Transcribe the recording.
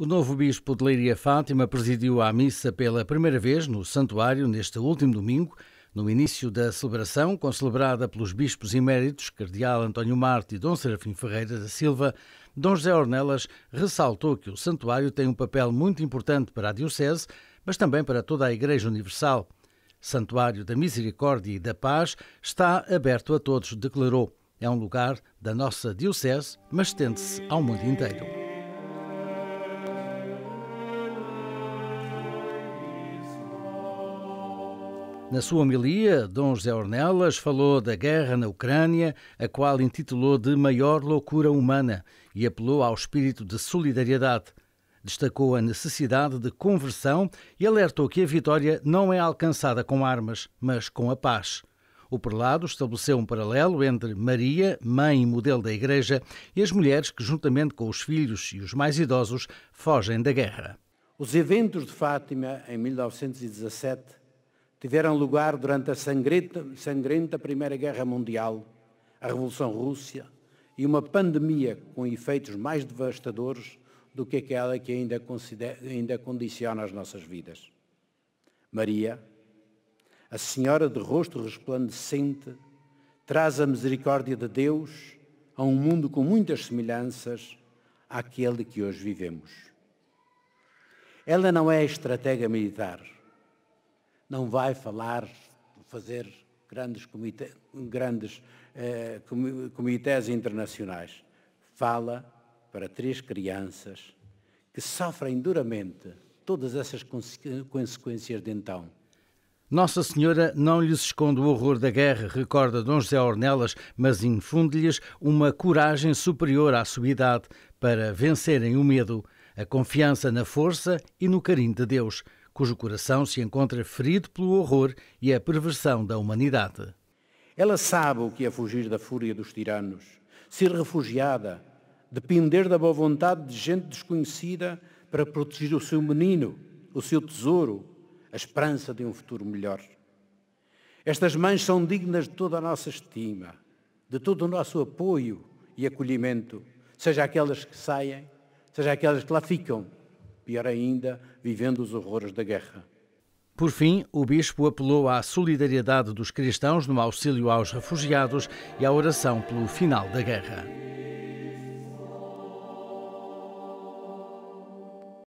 O novo bispo de Leiria Fátima presidiu a missa pela primeira vez no santuário neste último domingo. No início da celebração, concelebrada pelos bispos eméritos Cardeal António Marte e Dom Serafim Ferreira da Silva, Dom José Ornelas ressaltou que o santuário tem um papel muito importante para a Diocese, mas também para toda a Igreja Universal. Santuário da Misericórdia e da Paz está aberto a todos, declarou. É um lugar da nossa Diocese, mas estende-se ao mundo inteiro. Na sua homilia, Dom José Ornelas falou da guerra na Ucrânia, a qual intitulou de maior loucura humana e apelou ao espírito de solidariedade. Destacou a necessidade de conversão e alertou que a vitória não é alcançada com armas, mas com a paz. O prelado estabeleceu um paralelo entre Maria, mãe e modelo da Igreja, e as mulheres que, juntamente com os filhos e os mais idosos, fogem da guerra. Os eventos de Fátima em 1917 tiveram lugar durante a sangrenta, sangrenta Primeira Guerra Mundial, a Revolução Rússia e uma pandemia com efeitos mais devastadores do que aquela que ainda, ainda condiciona as nossas vidas. Maria, a Senhora de rosto resplandecente, traz a misericórdia de Deus a um mundo com muitas semelhanças àquele que hoje vivemos. Ela não é estratega militar não vai falar, fazer grandes, grandes eh, comitês internacionais. Fala para três crianças que sofrem duramente todas essas consequências de então. Nossa Senhora não lhes esconde o horror da guerra, recorda Dom José Ornelas, mas infunde-lhes uma coragem superior à sua idade para vencerem o medo, a confiança na força e no carinho de Deus, cujo coração se encontra ferido pelo horror e a perversão da humanidade. Ela sabe o que é fugir da fúria dos tiranos, ser refugiada, depender da boa vontade de gente desconhecida para proteger o seu menino, o seu tesouro, a esperança de um futuro melhor. Estas mães são dignas de toda a nossa estima, de todo o nosso apoio e acolhimento, seja aquelas que saem, seja aquelas que lá ficam pior ainda, vivendo os horrores da guerra. Por fim, o bispo apelou à solidariedade dos cristãos no auxílio aos refugiados e à oração pelo final da guerra.